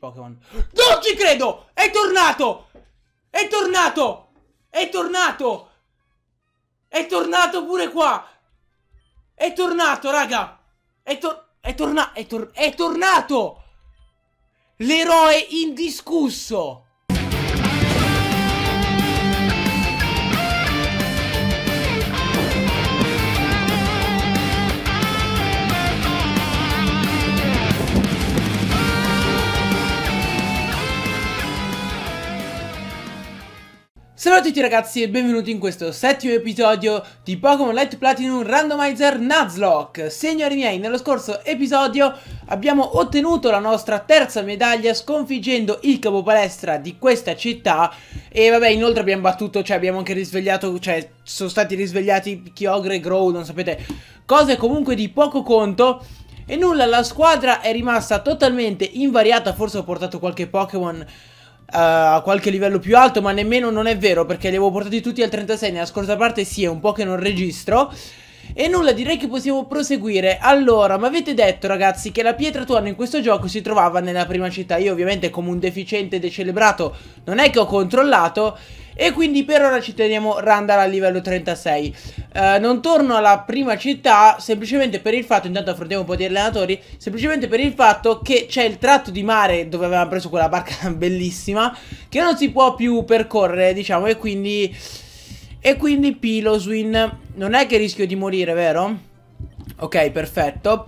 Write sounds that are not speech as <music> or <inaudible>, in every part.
Pokémon. Non ci credo! È tornato! È tornato! È tornato! È tornato pure qua! È tornato, raga! È, tor è, torna è, tor è tornato! L'eroe indiscusso! Salve a tutti ragazzi e benvenuti in questo settimo episodio di Pokémon Light Platinum Randomizer Nuzlocke Signori miei, nello scorso episodio abbiamo ottenuto la nostra terza medaglia sconfiggendo il capopalestra di questa città E vabbè inoltre abbiamo battuto, cioè abbiamo anche risvegliato, cioè sono stati risvegliati Kyogre e Grow, non sapete Cose comunque di poco conto E nulla, la squadra è rimasta totalmente invariata, forse ho portato qualche Pokémon Uh, a qualche livello più alto, ma nemmeno non è vero perché li avevo portati tutti al 36 nella scorsa parte, sì, è un po' che non registro. E nulla, direi che possiamo proseguire. Allora, mi avete detto ragazzi che la pietra tuono in questo gioco si trovava nella prima città. Io ovviamente come un deficiente decelebrato non è che ho controllato e quindi per ora ci teniamo Randall a livello 36. Eh, non torno alla prima città, semplicemente per il fatto, intanto affrontiamo un po' di allenatori, semplicemente per il fatto che c'è il tratto di mare dove avevamo preso quella barca <laughs> bellissima, che non si può più percorrere, diciamo, e quindi... E quindi Piloswin non è che rischio di morire, vero? Ok, perfetto.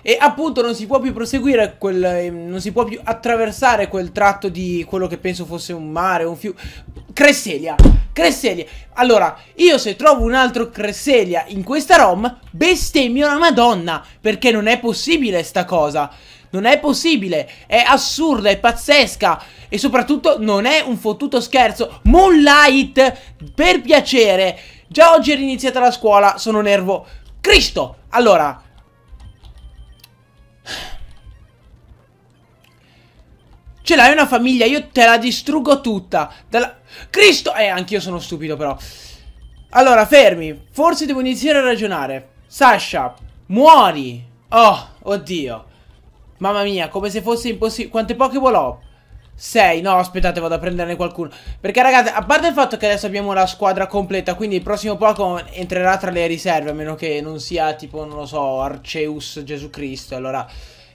E appunto non si può più proseguire, quel, ehm, non si può più attraversare quel tratto di quello che penso fosse un mare, un fiume. Cresselia, Cresselia. Allora, io se trovo un altro Cresselia in questa ROM, bestemmio la madonna, perché non è possibile sta cosa. Non è possibile, è assurda, è pazzesca e soprattutto non è un fottuto scherzo. Moonlight, per piacere. Già oggi era iniziata la scuola, sono nervo. Cristo! Allora, Ce l'hai una famiglia, io te la distruggo tutta. Dalla... Cristo! Eh, anch'io sono stupido però. Allora, fermi. Forse devo iniziare a ragionare. Sasha, muori. Oh, oddio. Mamma mia, come se fosse impossibile. Quante Pokéball ho? Sei, No, aspettate, vado a prenderne qualcuno. Perché, ragazzi, a parte il fatto che adesso abbiamo la squadra completa, quindi il prossimo Pokémon entrerà tra le riserve, a meno che non sia tipo, non lo so, Arceus Gesù Cristo. Allora...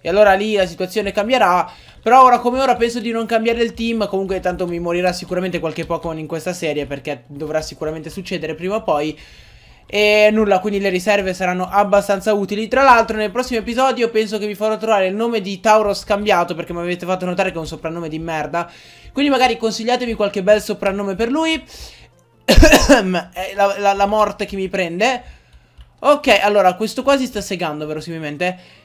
E allora lì la situazione cambierà. Però ora come ora penso di non cambiare il team, comunque tanto mi morirà sicuramente qualche Pokémon in questa serie perché dovrà sicuramente succedere prima o poi. E nulla, quindi le riserve saranno abbastanza utili. Tra l'altro nel prossimo episodio penso che vi farò trovare il nome di Tauro scambiato perché mi avete fatto notare che è un soprannome di merda. Quindi magari consigliatemi qualche bel soprannome per lui. <coughs> la, la, la morte che mi prende. Ok, allora questo qua si sta segando verosimilmente.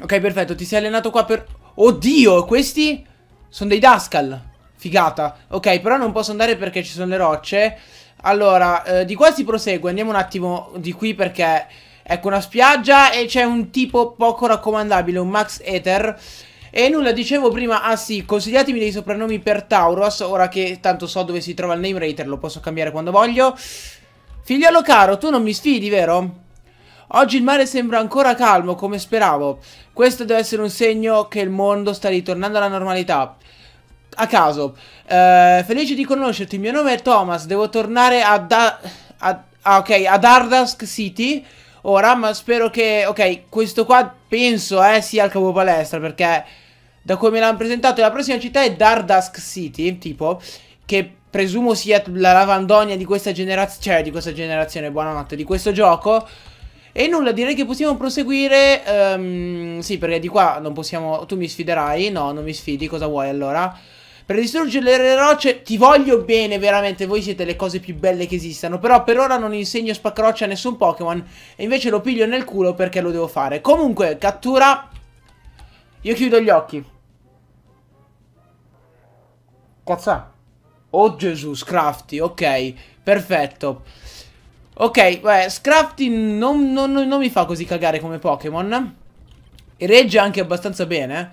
Ok, perfetto, ti sei allenato qua per... Oddio, questi sono dei Dascal. Figata. Ok, però non posso andare perché ci sono le rocce. Allora, eh, di qua si prosegue. Andiamo un attimo di qui perché... Ecco una spiaggia e c'è un tipo poco raccomandabile, un Max Ether. E nulla, dicevo prima, ah sì, consigliatemi dei soprannomi per Tauros, ora che tanto so dove si trova il name rater, lo posso cambiare quando voglio. Figliolo caro, tu non mi sfidi, vero? Oggi il mare sembra ancora calmo come speravo. Questo deve essere un segno che il mondo sta ritornando alla normalità. A caso. Eh, felice di conoscerti, il mio nome è Thomas, devo tornare a, da a, a, ah, okay, a Dardask City ora, ma spero che... Ok, questo qua penso eh, sia il capo palestra perché da come l'hanno presentato la prossima città è Dardask City, tipo, che presumo sia la lavandonia di questa generazione, cioè di questa generazione, buonanotte, di questo gioco. E nulla, direi che possiamo proseguire. Um, sì, perché di qua non possiamo... Tu mi sfiderai? No, non mi sfidi. Cosa vuoi allora? Per distruggere le rocce ti voglio bene, veramente, voi siete le cose più belle che esistano. Però per ora non insegno spaccroccia a nessun Pokémon e invece lo piglio nel culo perché lo devo fare. Comunque, cattura... Io chiudo gli occhi. Cazzà. Oh Gesù, Crafty, ok, perfetto. Ok, beh, Scrafty non, non, non, mi fa così cagare come Pokémon. regge anche abbastanza bene.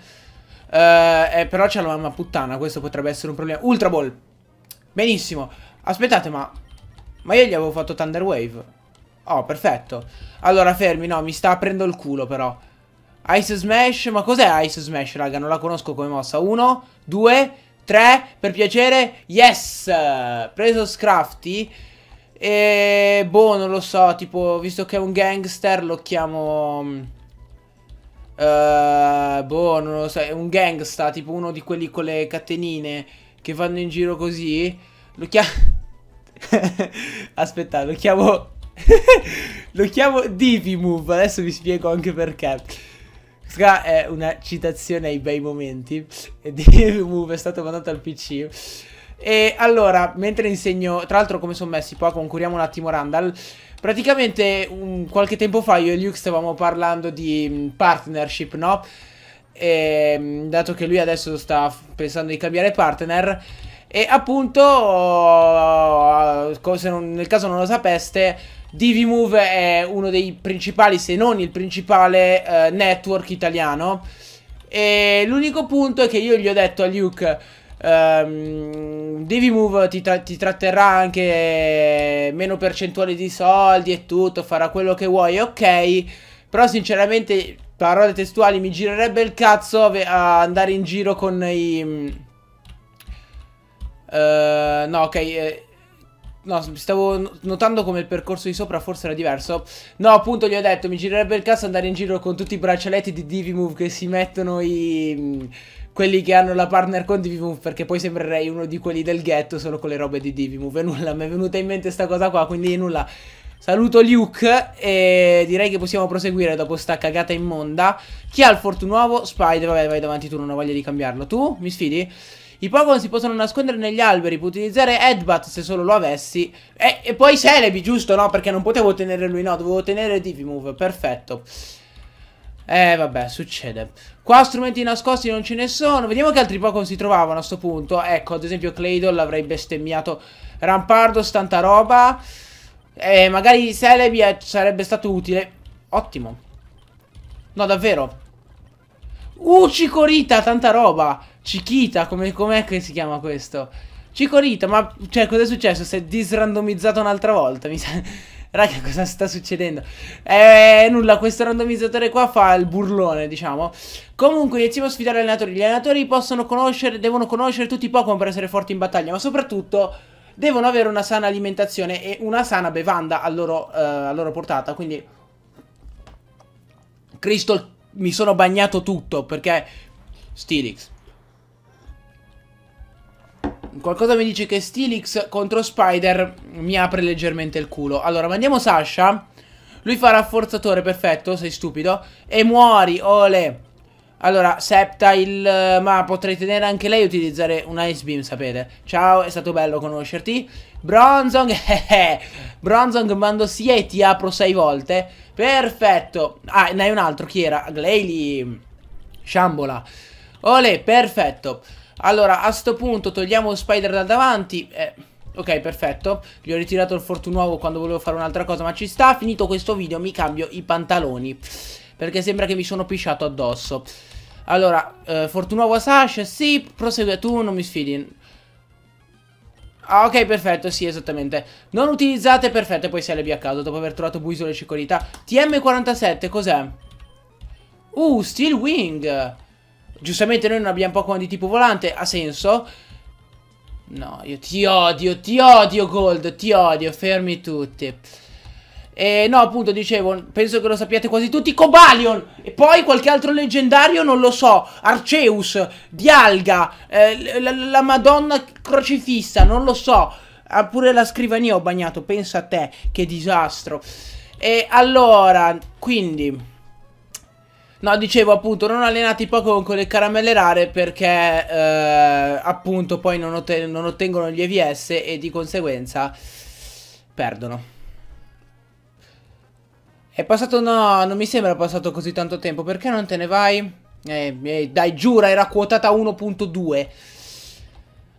Eh, eh, però c'è la mamma puttana, questo potrebbe essere un problema. Ultra Ball. Benissimo. Aspettate, ma... Ma io gli avevo fatto Thunder Wave. Oh, perfetto. Allora, fermi, no, mi sta aprendo il culo però. Ice Smash, ma cos'è Ice Smash, raga? Non la conosco come mossa. Uno, due, tre, per piacere. Yes! Preso Scrafty. E boh, non lo so, tipo, visto che è un gangster lo chiamo... Uh, boh, non lo so, è un gangsta, tipo uno di quelli con le catenine che vanno in giro così. Lo chiamo... <laughs> Aspetta, lo chiamo... <laughs> lo chiamo Divi Move, adesso vi spiego anche perché. Questa è una citazione ai bei momenti. <laughs> Divi Move è stato mandato al PC. E allora, mentre insegno, tra l'altro come sono messi, qua, concuriamo un attimo Randall. Praticamente un, qualche tempo fa io e Luke stavamo parlando di mm, partnership, no? E, ehm, dato che lui adesso sta pensando di cambiare partner. E appunto, se non, nel caso non lo sapeste, DVMove è uno dei principali, se non il principale, eh, network italiano. E l'unico punto è che io gli ho detto a Luke Um, ehm, DiviMove ti, tra ti, tratterrà anche meno percentuali di soldi e tutto, farà quello che vuoi, ok. Però sinceramente, parole testuali, mi girerebbe il cazzo a andare in giro con i... Uh, no, ok... Eh, no, stavo notando come il percorso di sopra forse era diverso. No, appunto gli ho detto, mi girerebbe il cazzo andare in giro con tutti i braccialetti di Divi Move che si mettono i mm, quelli che hanno la partner con DiviMove perché poi sembrerei uno di quelli del ghetto solo con le robe di DiviMove e <laughs> nulla, mi è venuta in mente questa cosa qua, quindi nulla. Saluto Luke e direi che possiamo proseguire dopo sta cagata immonda. Chi ha il fortune nuovo? Spider, vabbè vai davanti tu, non ho voglia di cambiarlo. Tu? Mi sfidi? I Pokémon si possono nascondere negli alberi, puoi utilizzare Headbutt se solo lo avessi. E, e poi Celebi, giusto? No, perché non potevo tenere lui, no, dovevo tenere Divimove, perfetto. Eh vabbè succede Qua strumenti nascosti non ce ne sono Vediamo che altri Pokémon si trovavano a sto punto Ecco ad esempio Claydol l'avrei bestemmiato Rampardo tanta roba eh, magari Celebi eh, sarebbe stato utile Ottimo No davvero Uh Cicorita tanta roba Cichita com'è com che si chiama questo Cicorita ma cioè cos'è successo? Si è disrandomizzato un'altra volta mi sa Raga, cosa sta succedendo? Eh, nulla, questo randomizzatore qua fa il burlone, diciamo. Comunque, iniziamo a sfidare gli allenatori. Gli allenatori possono conoscere, devono conoscere tutti i Pokémon per essere forti in battaglia, ma soprattutto devono avere una sana alimentazione e una sana bevanda a loro, eh, a loro portata. Quindi, Crystal, mi sono bagnato tutto perché... Stilix. Qualcosa mi dice che Stilix contro Spider mi apre leggermente il culo. Allora, mandiamo Sasha. Lui fa rafforzatore, perfetto, sei stupido. E muori, ole. Allora, Septile, eh, ma potrei tenere anche lei e utilizzare un Ice Beam, sapete. Ciao, è stato bello conoscerti. Bronzong, <laughs> Bronzong mando sia e ti apro sei volte. Perfetto. Ah, ne hai un altro, chi era? Glalie. Sciambola. Ole, perfetto. Allora, a sto punto togliamo Spider da davanti. Eh, ok, perfetto. Gli ho ritirato il fortunuovo quando volevo fare un'altra cosa, ma ci sta. Finito questo video mi cambio i pantaloni. Perché sembra che mi sono pisciato addosso. Allora, eh, fortunuovo Sash, sì, prosegue tu, non mi sfidi. Ah, ok, perfetto, sì, esattamente. Non utilizzate, perfetto, e poi sale via a caso dopo aver trovato Buiso e Cicolita. TM47, cos'è? Uh, Steel Wing. Giustamente noi non abbiamo Pokémon di tipo volante, ha senso? No, io ti odio, ti odio Gold, ti odio, fermi tutti. E no, appunto, dicevo, penso che lo sappiate quasi tutti, Cobalion! E poi qualche altro leggendario, non lo so, Arceus, Dialga, eh, la, la, Madonna Crocifissa, non lo so. Ah, pure la scrivania ho bagnato, pensa a te, che disastro. E allora, quindi... No, dicevo appunto, non allenati Pokémon con le caramelle rare perché eh, appunto poi non, otten non ottengono gli EVS e di conseguenza perdono. È passato, no, non mi sembra passato così tanto tempo, perché non te ne vai? Eh, eh, dai, giura, era quotata 1.2.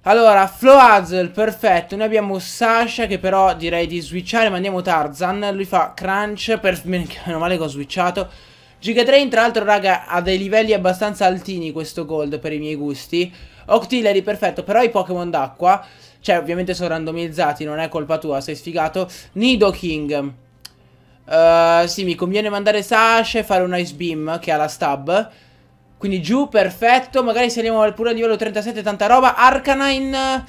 Allora, Floazel, perfetto. Noi abbiamo Sasha che però direi di switchare, ma andiamo Tarzan. Lui fa crunch, per... meno male che ho switchato. Giga Drain, tra l'altro, raga, ha dei livelli abbastanza altini questo gold per i miei gusti. Octillery, perfetto, però i Pokémon d'acqua, cioè ovviamente sono randomizzati, non è colpa tua, sei sfigato. Nidoking. Uh, eh, sì, mi conviene mandare Sash e fare un Ice Beam che ha la stab. Quindi giù, perfetto. Magari saliamo pure a livello 37, tanta roba. Arcanine...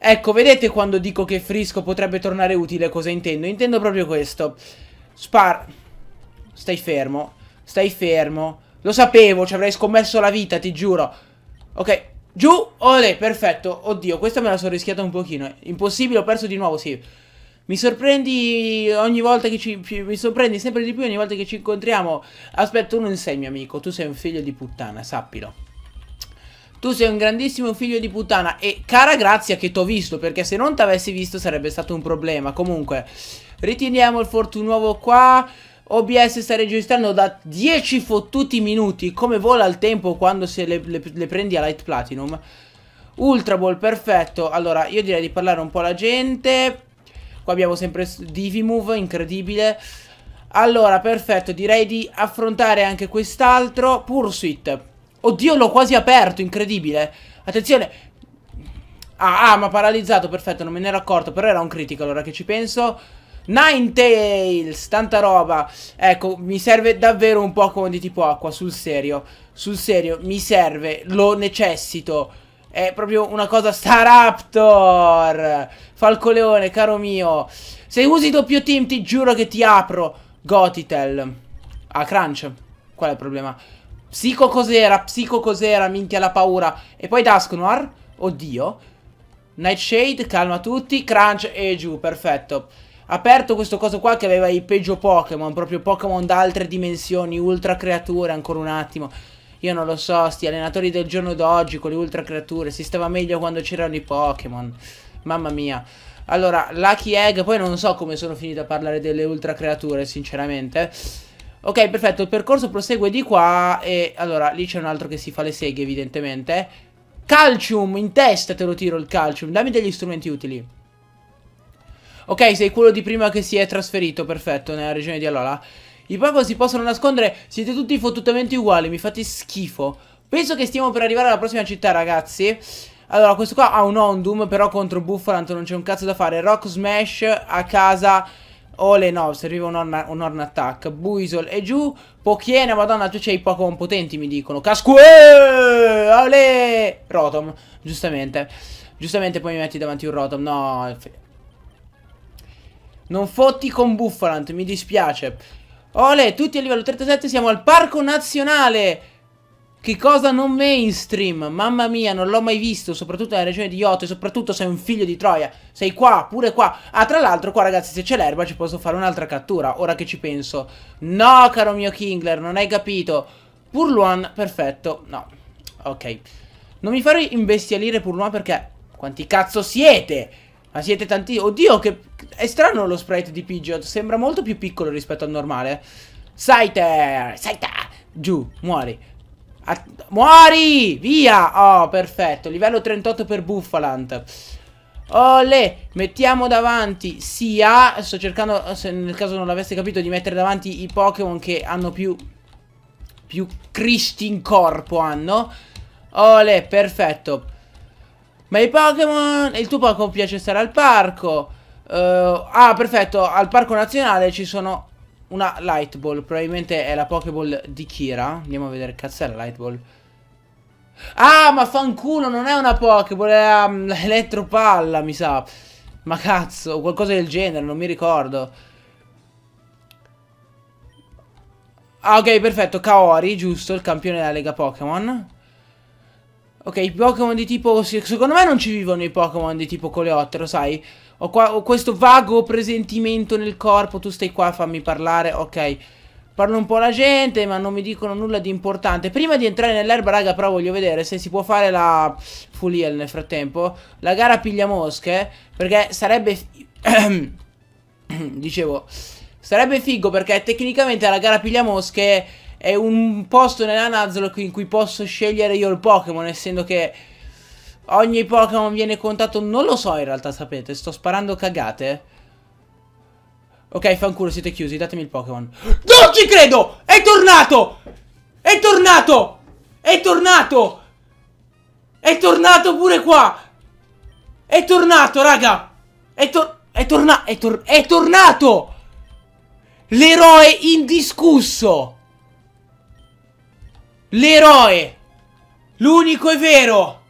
Ecco, vedete quando dico che Frisco potrebbe tornare utile cosa intendo? Intendo proprio questo. Spar... Stai fermo. Stai fermo. Lo sapevo, ci avrei scommesso la vita, ti giuro. Ok, giù. Olè, perfetto. Oddio, questa me la sono rischiata un pochino. Impossibile, ho perso di nuovo, sì. Mi sorprendi ogni volta che ci... Mi sorprendi sempre di più ogni volta che ci incontriamo. Aspetta, tu non sei mio amico. Tu sei un figlio di puttana, sappilo. Tu sei un grandissimo figlio di puttana. E cara grazia che t'ho visto, perché se non t'avessi visto sarebbe stato un problema. Comunque, ritiriamo il fortunuovo qua. OBS sta registrando da 10 fottuti minuti. Come vola il tempo quando se le, le, le prendi a Light Platinum. Ultra Ball, perfetto. Allora, io direi di parlare un po' alla gente. Qua abbiamo sempre Divimove, incredibile. Allora, perfetto, direi di affrontare anche quest'altro. Pursuit. Oddio, l'ho quasi aperto, incredibile. Attenzione. Ah, ah, ma paralizzato, perfetto, non me ne ero accorto. Però era un critico, allora che ci penso. Ninetales, tanta roba. Ecco, mi serve davvero un Pokémon di tipo acqua, sul serio. Sul serio, mi serve, lo necessito. È proprio una cosa Staraptor. Falcoleone, caro mio. Se usi doppio team, ti giuro che ti apro. Gotitel. Ah, Crunch. Qual è il problema? Psico cos'era, psico cos'era, minchia la paura. E poi Dusknoir. Oddio. Nightshade, calma tutti. Crunch e giù, perfetto aperto questo coso qua che aveva i peggio Pokémon, proprio Pokémon da altre dimensioni, ultra creature, ancora un attimo. Io non lo so, sti allenatori del giorno d'oggi con le ultra creature, si stava meglio quando c'erano i Pokémon. Mamma mia. Allora, Lucky Egg, poi non so come sono finito a parlare delle ultra creature, sinceramente. Ok, perfetto, il percorso prosegue di qua e allora lì c'è un altro che si fa le seghe, evidentemente. Calcium, in testa te lo tiro il calcium, dammi degli strumenti utili. Ok, sei quello di prima che si è trasferito, perfetto, nella regione di Alola. I Pokémon si possono nascondere, siete tutti fottutamente uguali, mi fate schifo. Penso che stiamo per arrivare alla prossima città, ragazzi. Allora, questo qua ha un Ondum, però contro Buffalant non c'è un cazzo da fare. Rock Smash a casa... Ole no, serviva un, orna, un Orn Attack. Buisol e giù. Pochiena, madonna, tu c'hai i Pokémon potenti, mi dicono. Casque! Ole! Rotom, giustamente. Giustamente poi mi metti davanti un Rotom. No, non fotti con Buffalant, mi dispiace. Ole, tutti a livello 37 siamo al Parco Nazionale. Che cosa non mainstream? Mamma mia, non l'ho mai visto, soprattutto nella regione di Yoto e soprattutto sei un figlio di Troia. Sei qua, pure qua. Ah, tra l'altro qua ragazzi, se c'è l'erba ci posso fare un'altra cattura, ora che ci penso. No, caro mio Kingler, non hai capito. Purluan, perfetto. No, ok. Non mi farei imbestialire Purluan perché... Quanti cazzo siete? Ma siete tanti... Oddio, che... È strano lo sprite di Pidgeot. Sembra molto più piccolo rispetto al normale. Saiter! Saiter! Giù, muori. A... Muori! Via! Oh, perfetto. Livello 38 per Buffalant. Ole, mettiamo davanti sia, sto cercando, se nel caso non l'aveste capito, di mettere davanti i Pokémon che hanno più, più Cristi in corpo hanno. Ole, perfetto. Ma i Pokémon... Il tuo Pokémon piace stare al parco. Uh, ah, perfetto. Al parco nazionale ci sono una Light Ball. Probabilmente è la Pokéball di Kira. Andiamo a vedere. Cazzo è la Light Ball. Ah, ma fanculo, non è una Pokéball, è um, <laughs> l'elettropalla, mi sa. Ma cazzo, qualcosa del genere, non mi ricordo. Ah, ok, perfetto. Kaori, giusto, il campione della Lega Pokémon. Ok, i Pokémon di tipo... Secondo me non ci vivono i Pokémon di tipo coleottero, sai? Ho, qua, ho, questo vago presentimento nel corpo, tu stai qua, fammi parlare, ok. Parlo un po' alla gente, ma non mi dicono nulla di importante. Prima di entrare nell'erba, raga, però voglio vedere se si può fare la fulia nel frattempo. La gara piglia mosche, perché sarebbe... <coughs> Dicevo, sarebbe figo perché tecnicamente la gara piglia mosche è un posto nella Nuzlocke in cui posso scegliere io il Pokémon, essendo che ogni Pokémon viene contato, non lo so in realtà, sapete, sto sparando cagate. Ok, fanculo, siete chiusi, datemi il Pokémon. Non ci credo! È tornato! È tornato! È tornato! È tornato pure qua! È tornato, raga! È, tor è, torna è, tor è tornato! L'eroe indiscusso! L'eroe! L'unico e vero!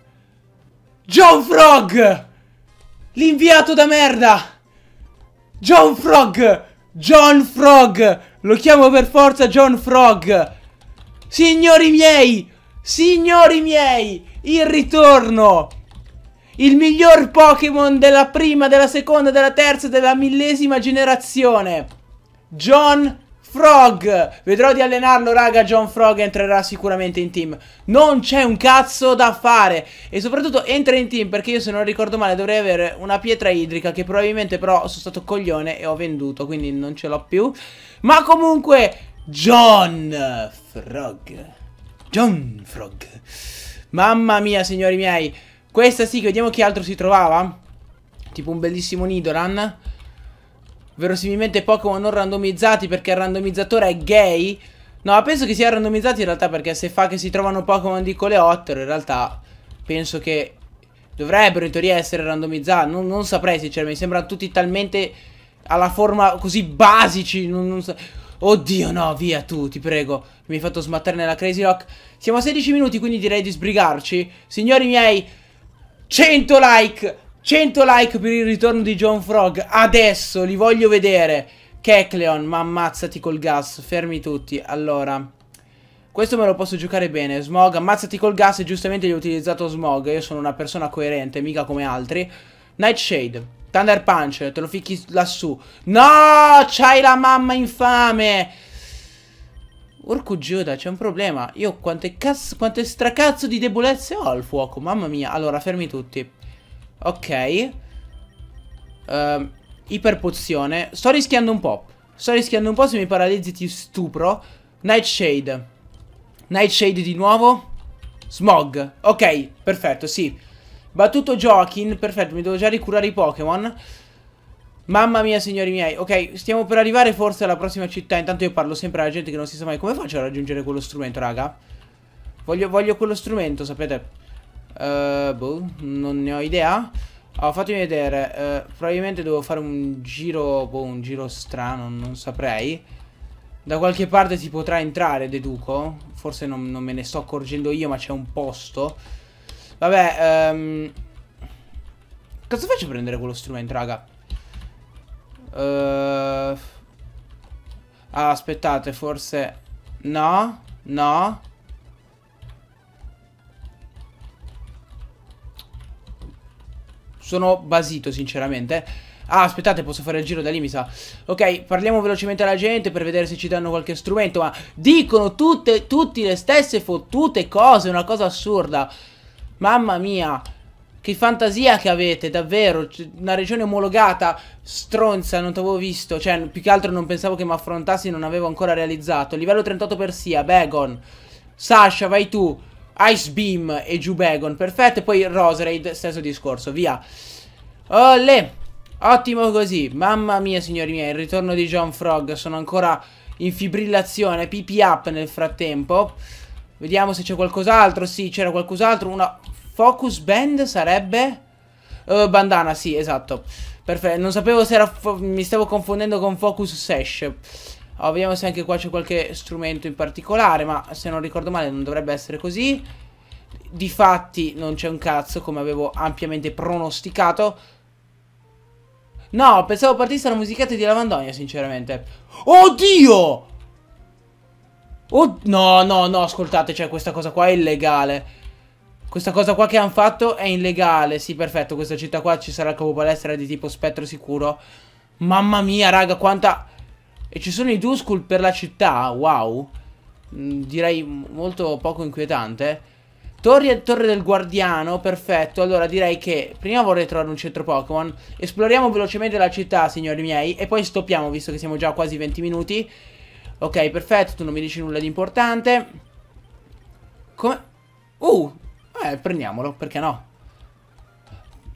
John Frog! L'inviato da merda! John Frog! John Frog! Lo chiamo per forza John Frog! Signori miei! Signori miei! Il ritorno! Il miglior Pokémon della prima, della seconda, della terza, della millesima generazione! John Frog Frog Vedrò di allenarlo raga John Frog entrerà sicuramente in team Non c'è un cazzo da fare E soprattutto entra in team Perché io se non ricordo male dovrei avere una pietra idrica Che probabilmente però sono stato coglione E ho venduto quindi non ce l'ho più Ma comunque John Frog John Frog Mamma mia signori miei Questa sì che vediamo chi altro si trovava Tipo un bellissimo Nidoran verosimilmente Pokémon non randomizzati perché il randomizzatore è gay. No, penso che sia randomizzato in realtà perché se fa che si trovano Pokémon di coleottero, in realtà penso che dovrebbero in teoria essere randomizzati. Non, non saprei sinceramente, mi sembrano tutti talmente alla forma così basici. Non, non so. Oddio no, via tu, ti prego. Mi hai fatto smattare nella Crazy Rock. Siamo a 16 minuti, quindi direi di sbrigarci. Signori miei, 100 like 100 like per il ritorno di John Frog. Adesso li voglio vedere. Kecleon, ma ammazzati col gas. Fermi tutti. Allora... Questo me lo posso giocare bene. Smog, ammazzati col gas. E giustamente gli ho utilizzato Smog. Io sono una persona coerente, mica come altri. Nightshade. Thunder Punch. Te lo fichi lassù. No! C'hai la mamma infame! Orco Giuda c'è un problema. Io quante cazzo, quante stracazzo di debolezze ho al fuoco. Mamma mia. Allora, fermi tutti. Ok. Um, iperpozione. Sto rischiando un po'. Sto rischiando un po', se mi paralizzi ti stupro. Nightshade. Nightshade di nuovo. Smog. Ok, perfetto, sì. Battuto Joaquin, perfetto, mi devo già ricurare i Pokémon. Mamma mia, signori miei. Ok, stiamo per arrivare forse alla prossima città. Intanto io parlo sempre alla gente che non si sa mai come faccio a raggiungere quello strumento, raga. Voglio, voglio quello strumento, sapete? Uh, boh, non ne ho idea. Allora, oh, fatemi vedere. Uh, probabilmente devo fare un giro, boh, un giro strano, non saprei. Da qualche parte si potrà entrare, deduco. Forse non, non me ne sto accorgendo io, ma c'è un posto. Vabbè, um... Ehm, Cosa faccio a prendere quello strumento, raga? Uh... Ah, aspettate, forse... No, no. sono basito sinceramente. Eh. Ah, aspettate, posso fare il giro da lì, mi sa. Ok, parliamo velocemente alla gente per vedere se ci danno qualche strumento, ma dicono tutte, tutti le stesse fottute cose, una cosa assurda. Mamma mia, che fantasia che avete, davvero. Una regione omologata, stronza, non t'avevo visto. Cioè, più che altro non pensavo che mi affrontassi, non avevo ancora realizzato. Livello 38 per Sia Begon. Sasha, vai tu. Ice Beam e Jubagon, perfetto. E poi Roserade, stesso discorso, via. Olle, ottimo così. Mamma mia, signori miei, il ritorno di John Frog. Sono ancora in fibrillazione, PP up nel frattempo. Vediamo se c'è qualcos'altro. Sì, c'era qualcos'altro. Una focus band sarebbe... Uh, bandana, sì, esatto. Perfetto, non sapevo se era... Mi stavo confondendo con focus sash allora, oh, vediamo se anche qua c'è qualche strumento in particolare Ma se non ricordo male non dovrebbe essere così Difatti non c'è un cazzo come avevo ampiamente pronosticato No, pensavo partisse la musicata di Lavandonia, sinceramente. Oddio! Oh, no, no, no, ascoltate, cioè questa cosa qua è illegale. Questa cosa qua che hanno fatto è illegale. Sì, perfetto, questa città qua ci sarà il capopalestra di tipo spettro sicuro. Mamma mia, raga, quanta... E ci sono i Duskull per la città, wow. Mm, direi molto poco inquietante. Torre, torre del guardiano, perfetto. Allora direi che prima vorrei trovare un centro Pokémon. Esploriamo velocemente la città, signori miei. E poi stoppiamo, visto che siamo già quasi 20 minuti. Ok, perfetto, tu non mi dici nulla di importante. Come... Uh, eh, prendiamolo, perché no?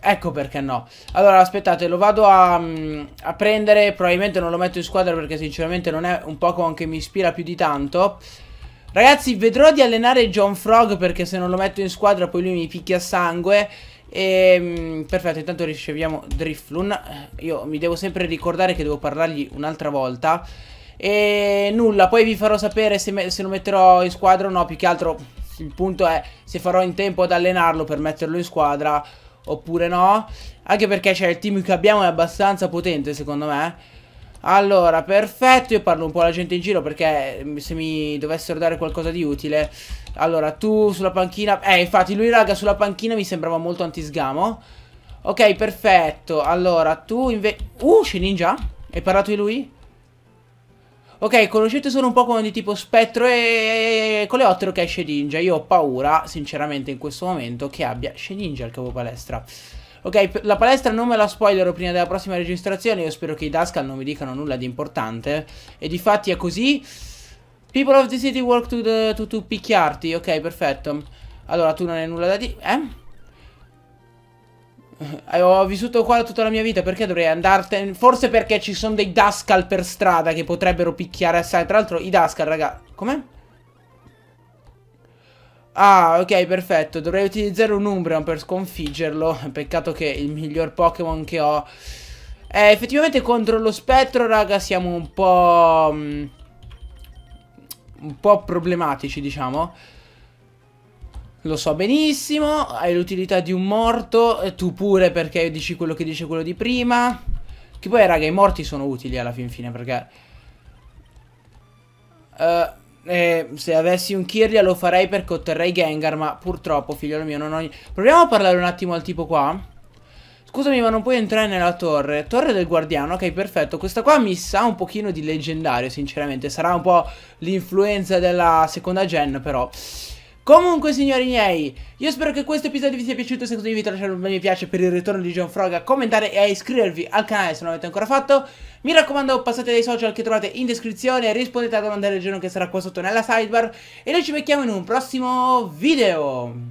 Ecco perché no. Allora, aspettate, lo vado a, mm, a, prendere. Probabilmente non lo metto in squadra perché sinceramente non è un Pokémon che mi ispira più di tanto. Ragazzi, vedrò di allenare John Frog perché se non lo metto in squadra poi lui mi picchia sangue. E, ehm, perfetto, intanto riceviamo Driflun. Eh, io mi devo sempre ricordare che devo parlargli un'altra volta. E nulla, poi vi farò sapere se, se lo metterò in squadra o no. Più che altro il punto è se farò in tempo ad allenarlo per metterlo in squadra oppure no Anche perché c'è il team che abbiamo è abbastanza potente secondo me Allora, perfetto, io parlo un po' alla gente in giro perché mm, se mi dovessero dare qualcosa di utile Allora, tu sulla panchina, eh infatti lui raga sulla panchina mi sembrava molto antisgamo Ok, perfetto, allora tu invece, uh c'è ninja? Hai parlato di lui? Ok, conoscete solo un Pokémon di tipo spettro e coleottero che è Shedinja. Io ho paura, sinceramente, in questo momento che abbia Shedinja il capo palestra. Ok, la palestra non me la spoilerò prima della prossima registrazione. Io spero che i Daskal non mi dicano nulla di importante. E di fatti è così. People of the city work to, the, to, to picchiarti. Ok, perfetto. Allora, tu non hai nulla da dire. Eh? Eh, ho vissuto qua tutta la mia vita, perché dovrei andartene? Forse perché ci sono dei Dascal per strada che potrebbero picchiare assai. Tra l'altro i Dascal, raga... Com'è? Ah, ok, perfetto. Dovrei utilizzare un Umbreon per sconfiggerlo. <laughs> Peccato che il miglior Pokémon che ho... Eh, effettivamente contro lo spettro, raga, siamo un po'... Um, un po' problematici, diciamo. Lo so benissimo, hai l'utilità di un morto, tu pure perché dici quello che dice quello di prima. Che poi, raga, i morti sono utili alla fin fine perché... Uh, eh, se avessi un Kirlia lo farei perché otterrei Gengar, ma purtroppo, figliolo mio, non ho... Proviamo a parlare un attimo al tipo qua. Scusami, ma non puoi entrare nella torre. Torre del guardiano, ok, perfetto. Questa qua mi sa un pochino di leggendario, sinceramente. Sarà un po' l'influenza della seconda gen, però... Comunque signori miei, io spero che questo episodio vi sia piaciuto, se così vi lasciare un bel mi piace per il ritorno di John Frog a commentare e a iscrivervi al canale se non l'avete ancora fatto. Mi raccomando passate dai social che trovate in descrizione, rispondete alla domanda del giorno che sarà qua sotto nella sidebar e noi ci becchiamo in un prossimo video.